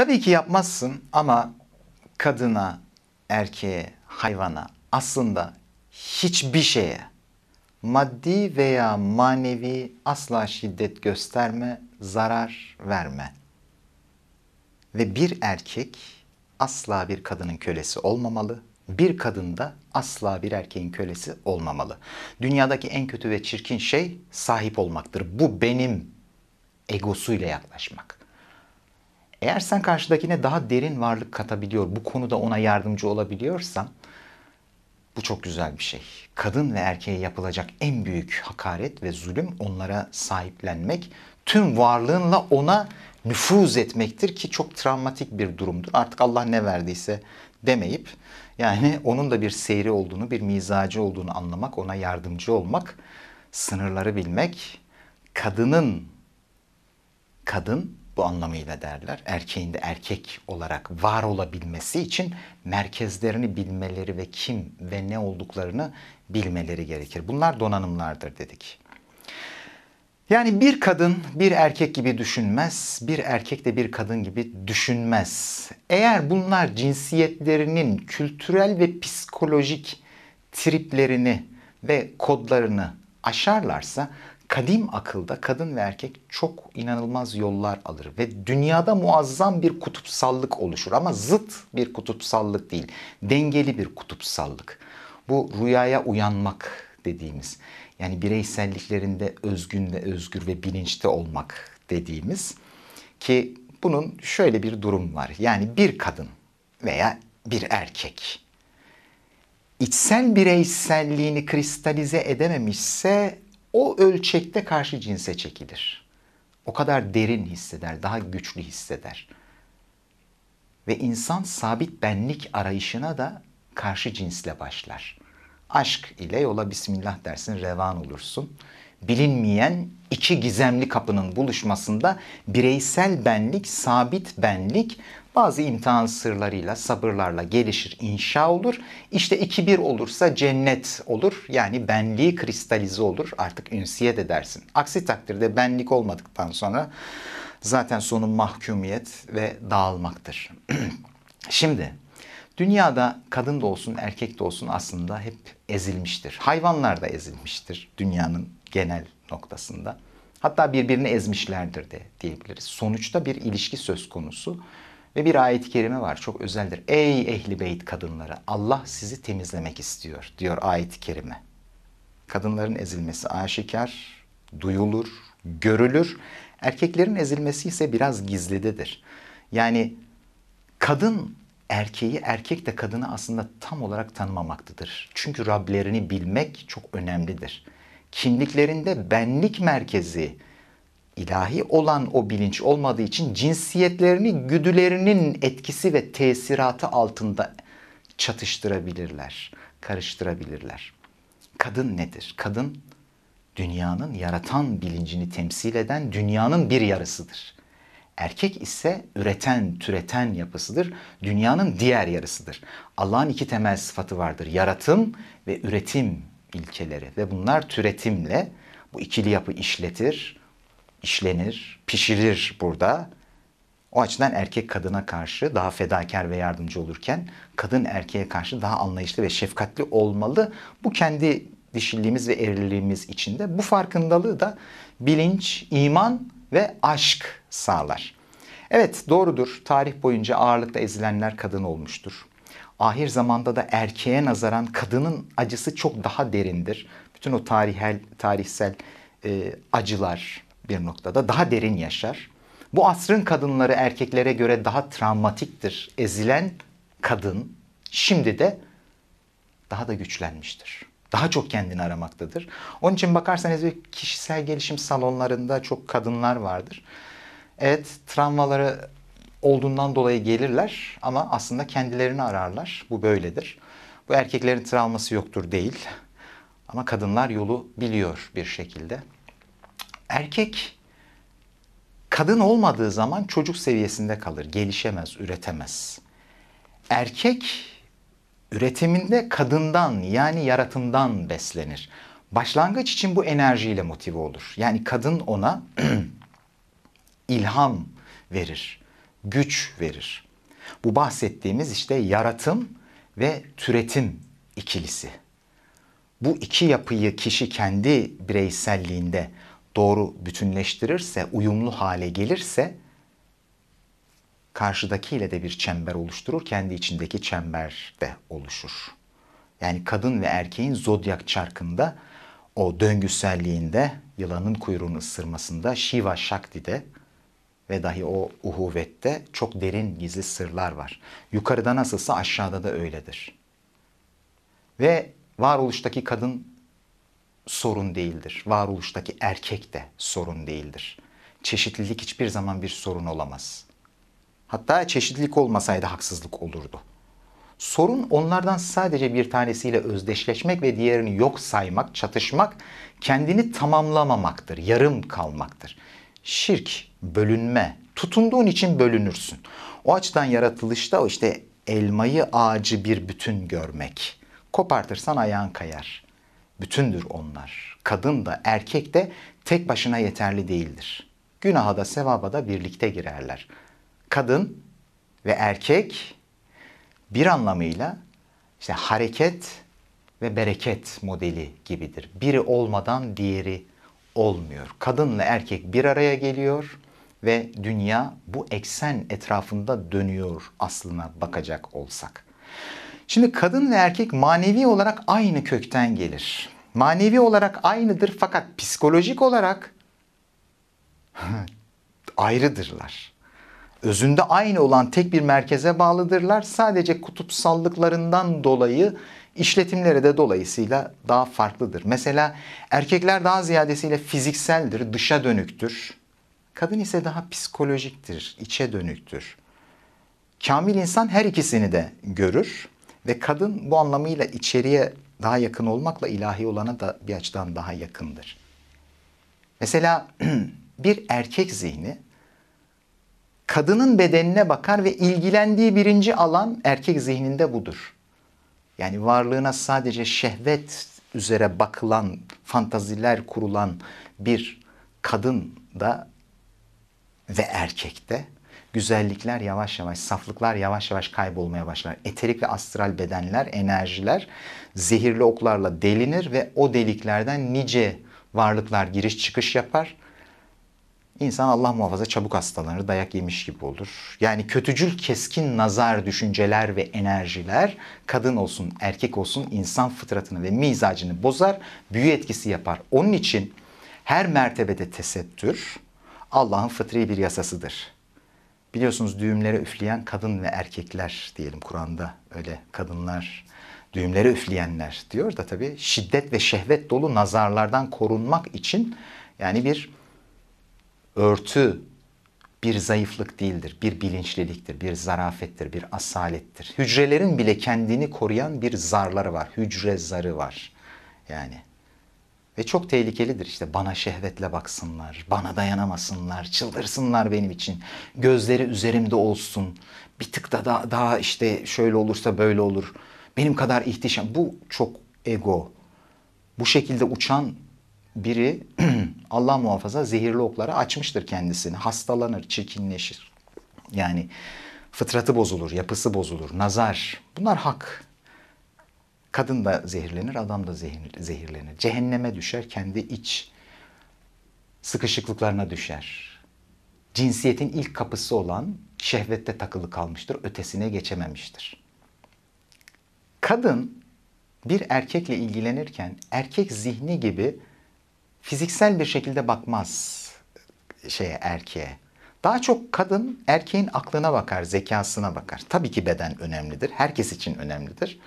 Tabii ki yapmazsın ama kadına, erkeğe, hayvana aslında hiçbir şeye maddi veya manevi asla şiddet gösterme, zarar verme. Ve bir erkek asla bir kadının kölesi olmamalı. Bir kadın da asla bir erkeğin kölesi olmamalı. Dünyadaki en kötü ve çirkin şey sahip olmaktır. Bu benim egosuyla yaklaşmak. Eğer sen karşıdakine daha derin varlık katabiliyor, bu konuda ona yardımcı olabiliyorsan bu çok güzel bir şey. Kadın ve erkeğe yapılacak en büyük hakaret ve zulüm onlara sahiplenmek, tüm varlığınla ona nüfuz etmektir ki çok travmatik bir durumdur. Artık Allah ne verdiyse demeyip yani onun da bir seyri olduğunu, bir mizacı olduğunu anlamak, ona yardımcı olmak, sınırları bilmek, kadının kadın bu anlamıyla derler. Erkeğin de erkek olarak var olabilmesi için merkezlerini bilmeleri ve kim ve ne olduklarını bilmeleri gerekir. Bunlar donanımlardır dedik. Yani bir kadın bir erkek gibi düşünmez, bir erkek de bir kadın gibi düşünmez. Eğer bunlar cinsiyetlerinin kültürel ve psikolojik triplerini ve kodlarını aşarlarsa kadim akılda kadın ve erkek çok inanılmaz yollar alır ve dünyada muazzam bir kutupsallık oluşur ama zıt bir kutupsallık değil. Dengeli bir kutupsallık. Bu rüyaya uyanmak dediğimiz yani bireyselliklerinde özgün ve özgür ve bilinçte olmak dediğimiz ki bunun şöyle bir durum var. Yani bir kadın veya bir erkek içsel bireyselliğini kristalize edememişse o ölçekte karşı cinse çekilir. O kadar derin hisseder, daha güçlü hisseder. Ve insan sabit benlik arayışına da karşı cinsle başlar. Aşk ile yola bismillah dersin revan olursun. Bilinmeyen iki gizemli kapının buluşmasında bireysel benlik, sabit benlik bazı imtihan sırlarıyla, sabırlarla gelişir, inşa olur. İşte 2-1 olursa cennet olur. Yani benliği kristalize olur. Artık ünsiyet edersin. Aksi takdirde benlik olmadıktan sonra zaten sonu mahkumiyet ve dağılmaktır. Şimdi dünyada kadın da olsun erkek de olsun aslında hep ezilmiştir. Hayvanlar da ezilmiştir dünyanın genel noktasında. Hatta birbirini ezmişlerdir de diyebiliriz. Sonuçta bir ilişki söz konusu ve bir ayet-i kerime var çok özeldir. Ey ehli beyt kadınları Allah sizi temizlemek istiyor diyor ayet-i kerime. Kadınların ezilmesi aşikar, duyulur, görülür. Erkeklerin ezilmesi ise biraz gizlidedir. Yani kadın erkeği, erkek de kadını aslında tam olarak tanımamaktadır. Çünkü Rablerini bilmek çok önemlidir. Kimliklerinde benlik merkezi, ilahi olan o bilinç olmadığı için cinsiyetlerini güdülerinin etkisi ve tesiratı altında çatıştırabilirler, karıştırabilirler. Kadın nedir? Kadın dünyanın yaratan bilincini temsil eden dünyanın bir yarısıdır. Erkek ise üreten, türeten yapısıdır. Dünyanın diğer yarısıdır. Allah'ın iki temel sıfatı vardır. Yaratım ve üretim ilkeleri ve bunlar türetimle bu ikili yapı işletir, işlenir, pişirir burada. O açıdan erkek kadına karşı daha fedakar ve yardımcı olurken kadın erkeğe karşı daha anlayışlı ve şefkatli olmalı. Bu kendi dişilliğimiz ve erilliğimiz içinde bu farkındalığı da bilinç, iman ve aşk sağlar. Evet doğrudur. Tarih boyunca ağırlıkta ezilenler kadın olmuştur. Ahir zamanda da erkeğe nazaran kadının acısı çok daha derindir. Bütün o tarihel, tarihsel e, acılar, bir noktada daha derin yaşar. Bu asrın kadınları erkeklere göre daha travmatiktir. Ezilen kadın şimdi de daha da güçlenmiştir. Daha çok kendini aramaktadır. Onun için bakarsanız bir kişisel gelişim salonlarında çok kadınlar vardır. Evet travmaları olduğundan dolayı gelirler ama aslında kendilerini ararlar. Bu böyledir. Bu erkeklerin travması yoktur değil. Ama kadınlar yolu biliyor bir şekilde erkek kadın olmadığı zaman çocuk seviyesinde kalır, gelişemez, üretemez. Erkek üretiminde kadından yani yaratımdan beslenir. Başlangıç için bu enerjiyle motive olur. Yani kadın ona ilham verir, güç verir. Bu bahsettiğimiz işte yaratım ve türetim ikilisi. Bu iki yapıyı kişi kendi bireyselliğinde doğru bütünleştirirse, uyumlu hale gelirse karşıdakiyle de bir çember oluşturur, kendi içindeki çember de oluşur. Yani kadın ve erkeğin zodyak çarkında o döngüselliğinde, yılanın kuyruğunu ısırmasında, Shiva Shakti'de ve dahi o uhuvette çok derin gizli sırlar var. Yukarıda nasılsa aşağıda da öyledir. Ve varoluştaki kadın sorun değildir. Varoluştaki erkek de sorun değildir. Çeşitlilik hiçbir zaman bir sorun olamaz. Hatta çeşitlilik olmasaydı haksızlık olurdu. Sorun onlardan sadece bir tanesiyle özdeşleşmek ve diğerini yok saymak, çatışmak, kendini tamamlamamaktır, yarım kalmaktır. Şirk, bölünme, tutunduğun için bölünürsün. O açıdan yaratılışta o işte elmayı ağacı bir bütün görmek. Kopartırsan ayağın kayar bütündür onlar. Kadın da erkek de tek başına yeterli değildir. Günaha da sevaba da birlikte girerler. Kadın ve erkek bir anlamıyla işte hareket ve bereket modeli gibidir. Biri olmadan diğeri olmuyor. Kadınla erkek bir araya geliyor ve dünya bu eksen etrafında dönüyor aslına bakacak olsak. Şimdi kadın ve erkek manevi olarak aynı kökten gelir. Manevi olarak aynıdır fakat psikolojik olarak ayrıdırlar. Özünde aynı olan tek bir merkeze bağlıdırlar. Sadece kutupsallıklarından dolayı işletimlere de dolayısıyla daha farklıdır. Mesela erkekler daha ziyadesiyle fizikseldir, dışa dönüktür. Kadın ise daha psikolojiktir, içe dönüktür. Kamil insan her ikisini de görür. Ve kadın bu anlamıyla içeriye daha yakın olmakla ilahi olana da bir açıdan daha yakındır. Mesela bir erkek zihni kadının bedenine bakar ve ilgilendiği birinci alan erkek zihninde budur. Yani varlığına sadece şehvet üzere bakılan, fantaziler kurulan bir kadın da ve erkekte güzellikler yavaş yavaş, saflıklar yavaş yavaş kaybolmaya başlar. Eterik ve astral bedenler, enerjiler zehirli oklarla delinir ve o deliklerden nice varlıklar giriş çıkış yapar. İnsan Allah muhafaza çabuk hastalanır, dayak yemiş gibi olur. Yani kötücül keskin nazar düşünceler ve enerjiler kadın olsun, erkek olsun insan fıtratını ve mizacını bozar, büyü etkisi yapar. Onun için her mertebede tesettür Allah'ın fıtri bir yasasıdır. Biliyorsunuz düğümlere üfleyen kadın ve erkekler diyelim Kur'an'da öyle kadınlar düğümlere üfleyenler diyor da tabii şiddet ve şehvet dolu nazarlardan korunmak için yani bir örtü bir zayıflık değildir, bir bilinçliliktir, bir zarafettir, bir asalettir. Hücrelerin bile kendini koruyan bir zarları var, hücre zarı var. Yani ve çok tehlikelidir işte bana şehvetle baksınlar, bana dayanamasınlar, çıldırsınlar benim için. Gözleri üzerimde olsun, bir tık da daha, daha işte şöyle olursa böyle olur. Benim kadar ihtişam. Bu çok ego. Bu şekilde uçan biri Allah muhafaza zehirli oklara açmıştır kendisini. Hastalanır, çirkinleşir. Yani fıtratı bozulur, yapısı bozulur, nazar. Bunlar hak. Kadın da zehirlenir, adam da zehirlenir. Cehenneme düşer, kendi iç sıkışıklıklarına düşer. Cinsiyetin ilk kapısı olan şehvette takılı kalmıştır, ötesine geçememiştir. Kadın bir erkekle ilgilenirken erkek zihni gibi fiziksel bir şekilde bakmaz şeye erkeğe. Daha çok kadın erkeğin aklına bakar, zekasına bakar. Tabii ki beden önemlidir, herkes için önemlidir.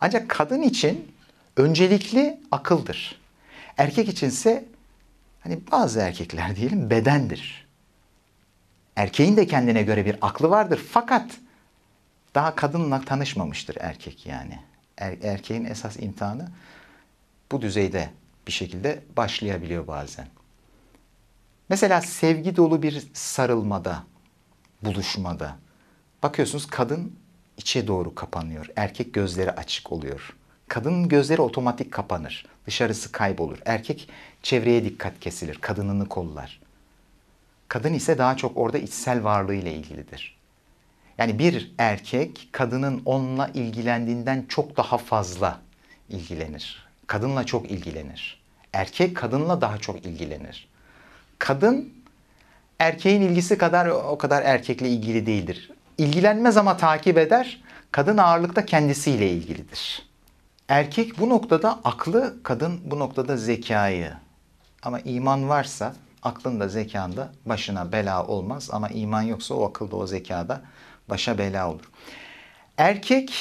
Ancak kadın için öncelikli akıldır. Erkek içinse hani bazı erkekler diyelim bedendir. Erkeğin de kendine göre bir aklı vardır fakat daha kadınla tanışmamıştır erkek yani. Er, erkeğin esas imtihanı bu düzeyde bir şekilde başlayabiliyor bazen. Mesela sevgi dolu bir sarılmada, buluşmada bakıyorsunuz kadın içe doğru kapanıyor. Erkek gözleri açık oluyor. Kadının gözleri otomatik kapanır. Dışarısı kaybolur. Erkek çevreye dikkat kesilir. Kadınını kollar. Kadın ise daha çok orada içsel varlığıyla ilgilidir. Yani bir erkek kadının onunla ilgilendiğinden çok daha fazla ilgilenir. Kadınla çok ilgilenir. Erkek kadınla daha çok ilgilenir. Kadın erkeğin ilgisi kadar o kadar erkekle ilgili değildir ilgilenmez ama takip eder. Kadın ağırlıkta kendisiyle ilgilidir. Erkek bu noktada aklı, kadın bu noktada zekayı. Ama iman varsa aklında zekanda başına bela olmaz ama iman yoksa o akılda o zekada başa bela olur. Erkek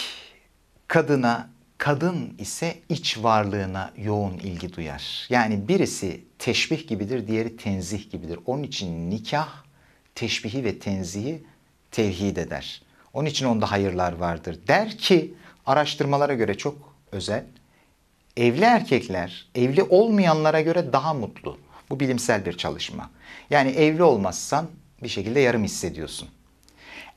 kadına, kadın ise iç varlığına yoğun ilgi duyar. Yani birisi teşbih gibidir, diğeri tenzih gibidir. Onun için nikah teşbihi ve tenzihi tevhid eder. Onun için onda hayırlar vardır. Der ki araştırmalara göre çok özel. Evli erkekler evli olmayanlara göre daha mutlu. Bu bilimsel bir çalışma. Yani evli olmazsan bir şekilde yarım hissediyorsun.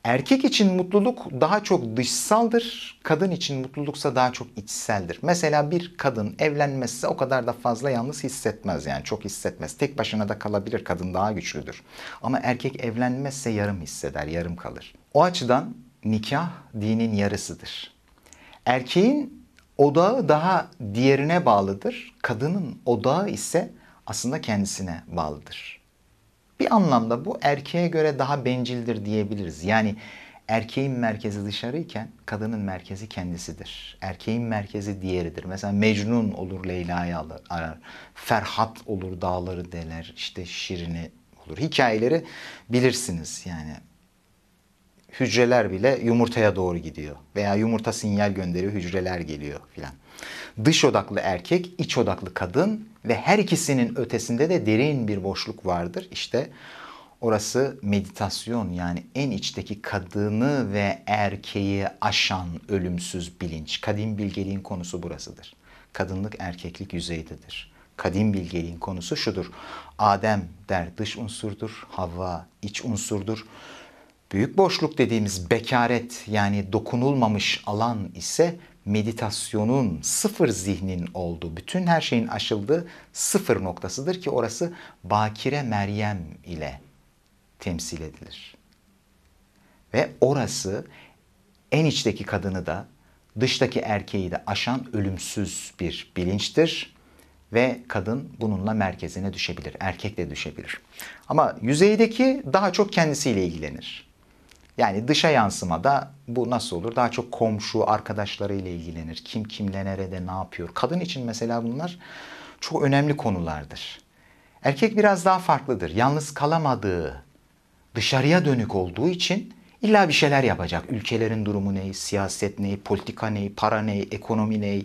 Erkek için mutluluk daha çok dışsaldır. Kadın için mutluluksa daha çok içseldir. Mesela bir kadın evlenmezse o kadar da fazla yalnız hissetmez yani çok hissetmez. Tek başına da kalabilir. Kadın daha güçlüdür. Ama erkek evlenmezse yarım hisseder, yarım kalır. O açıdan nikah dinin yarısıdır. Erkeğin odağı daha diğerine bağlıdır. Kadının odağı ise aslında kendisine bağlıdır bir anlamda bu erkeğe göre daha bencildir diyebiliriz. Yani erkeğin merkezi dışarıyken kadının merkezi kendisidir. Erkeğin merkezi diğeridir. Mesela Mecnun olur Leyla'yı arar. Ferhat olur dağları deler. İşte Şirin'i olur. Hikayeleri bilirsiniz yani hücreler bile yumurtaya doğru gidiyor. Veya yumurta sinyal gönderiyor, hücreler geliyor filan. Dış odaklı erkek, iç odaklı kadın ve her ikisinin ötesinde de derin bir boşluk vardır. İşte orası meditasyon yani en içteki kadını ve erkeği aşan ölümsüz bilinç. Kadim bilgeliğin konusu burasıdır. Kadınlık erkeklik yüzeydedir. Kadim bilgeliğin konusu şudur. Adem der dış unsurdur, Havva iç unsurdur. Büyük boşluk dediğimiz bekaret yani dokunulmamış alan ise meditasyonun sıfır zihnin olduğu, bütün her şeyin aşıldığı sıfır noktasıdır ki orası Bakire Meryem ile temsil edilir. Ve orası en içteki kadını da dıştaki erkeği de aşan ölümsüz bir bilinçtir ve kadın bununla merkezine düşebilir. Erkek de düşebilir. Ama yüzeydeki daha çok kendisiyle ilgilenir. Yani dışa yansımada bu nasıl olur? Daha çok komşu, arkadaşlarıyla ilgilenir. Kim kimle nerede ne yapıyor? Kadın için mesela bunlar çok önemli konulardır. Erkek biraz daha farklıdır. Yalnız kalamadığı, dışarıya dönük olduğu için illa bir şeyler yapacak. Ülkelerin durumu ne, siyaset ne, politika ne, para ne, ekonomi ne,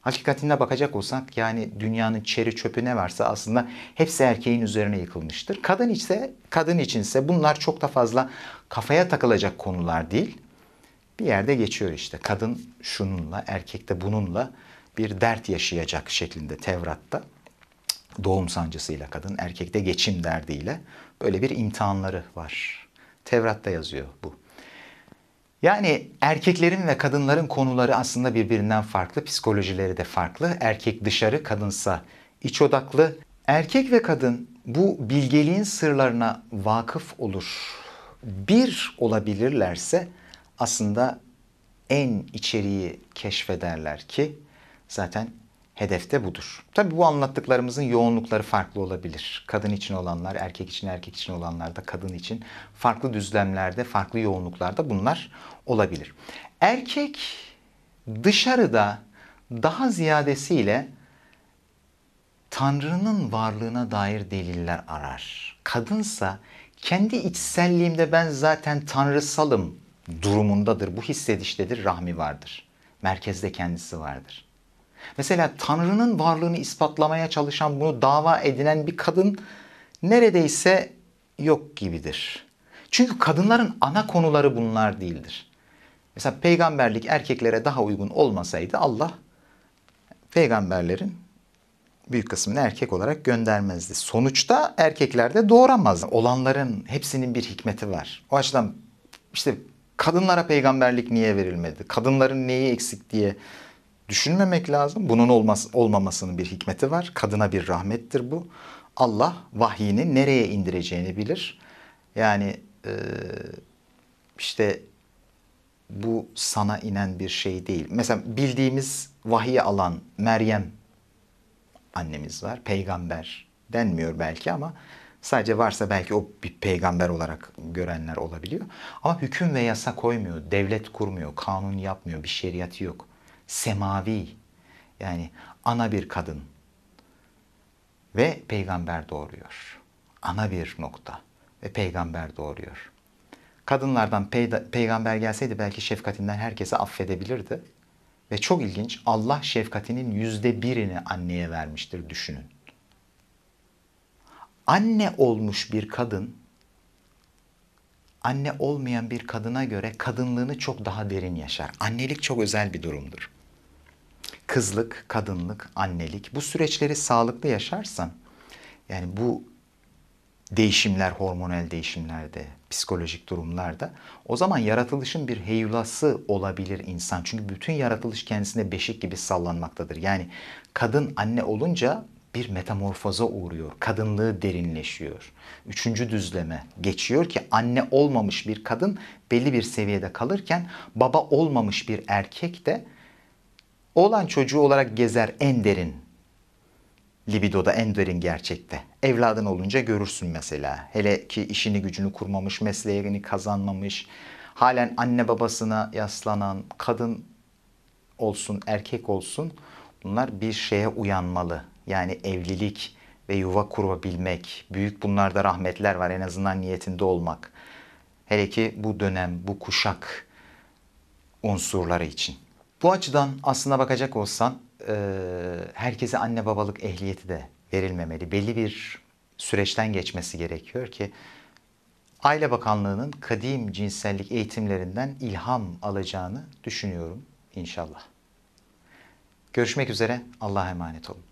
Hakikatine bakacak olsak yani dünyanın çeri çöpü ne varsa aslında hepsi erkeğin üzerine yıkılmıştır. Kadın içse kadın içinse bunlar çok da fazla kafaya takılacak konular değil. Bir yerde geçiyor işte. Kadın şununla, erkek de bununla bir dert yaşayacak şeklinde Tevrat'ta. Doğum sancısıyla kadın, erkek de geçim derdiyle böyle bir imtihanları var. Tevrat'ta yazıyor bu. Yani erkeklerin ve kadınların konuları aslında birbirinden farklı, psikolojileri de farklı. Erkek dışarı, kadınsa iç odaklı. Erkek ve kadın bu bilgeliğin sırlarına vakıf olur. Bir olabilirlerse aslında en içeriği keşfederler ki zaten Hedefte budur. Tabii bu anlattıklarımızın yoğunlukları farklı olabilir. Kadın için olanlar, erkek için, erkek için olanlar da kadın için farklı düzlemlerde, farklı yoğunluklarda bunlar olabilir. Erkek dışarıda daha ziyadesiyle Tanrı'nın varlığına dair deliller arar. Kadınsa kendi içselliğimde ben zaten tanrısalım durumundadır. Bu hissediştedir, rahmi vardır. Merkezde kendisi vardır. Mesela Tanrı'nın varlığını ispatlamaya çalışan bunu dava edinen bir kadın neredeyse yok gibidir. Çünkü kadınların ana konuları bunlar değildir. Mesela peygamberlik erkeklere daha uygun olmasaydı Allah peygamberlerin büyük kısmını erkek olarak göndermezdi. Sonuçta erkekler de doğuramaz. Olanların hepsinin bir hikmeti var. O açıdan işte kadınlara peygamberlik niye verilmedi? Kadınların neyi eksik diye düşünmemek lazım. Bunun olmaz, olmamasının bir hikmeti var. Kadına bir rahmettir bu. Allah vahyini nereye indireceğini bilir. Yani e, işte bu sana inen bir şey değil. Mesela bildiğimiz vahiy alan Meryem annemiz var. Peygamber denmiyor belki ama sadece varsa belki o bir peygamber olarak görenler olabiliyor. Ama hüküm ve yasa koymuyor, devlet kurmuyor, kanun yapmıyor, bir şeriatı yok semavi yani ana bir kadın ve peygamber doğuruyor. Ana bir nokta ve peygamber doğuruyor. Kadınlardan pey- peygamber gelseydi belki şefkatinden herkese affedebilirdi. Ve çok ilginç Allah şefkatinin yüzde birini anneye vermiştir düşünün. Anne olmuş bir kadın anne olmayan bir kadına göre kadınlığını çok daha derin yaşar. Annelik çok özel bir durumdur kızlık, kadınlık, annelik bu süreçleri sağlıklı yaşarsan yani bu değişimler, hormonal değişimlerde, psikolojik durumlarda o zaman yaratılışın bir heyulası olabilir insan. Çünkü bütün yaratılış kendisinde beşik gibi sallanmaktadır. Yani kadın anne olunca bir metamorfoza uğruyor. Kadınlığı derinleşiyor. Üçüncü düzleme geçiyor ki anne olmamış bir kadın belli bir seviyede kalırken baba olmamış bir erkek de Oğlan çocuğu olarak gezer en derin. Libidoda en derin gerçekte. Evladın olunca görürsün mesela. Hele ki işini gücünü kurmamış, mesleğini kazanmamış, halen anne babasına yaslanan kadın olsun, erkek olsun bunlar bir şeye uyanmalı. Yani evlilik ve yuva kurabilmek. Büyük bunlarda rahmetler var en azından niyetinde olmak. Hele ki bu dönem, bu kuşak unsurları için. Bu açıdan aslına bakacak olsan e, herkese anne babalık ehliyeti de verilmemeli. Belli bir süreçten geçmesi gerekiyor ki Aile Bakanlığı'nın kadim cinsellik eğitimlerinden ilham alacağını düşünüyorum inşallah. Görüşmek üzere. Allah'a emanet olun.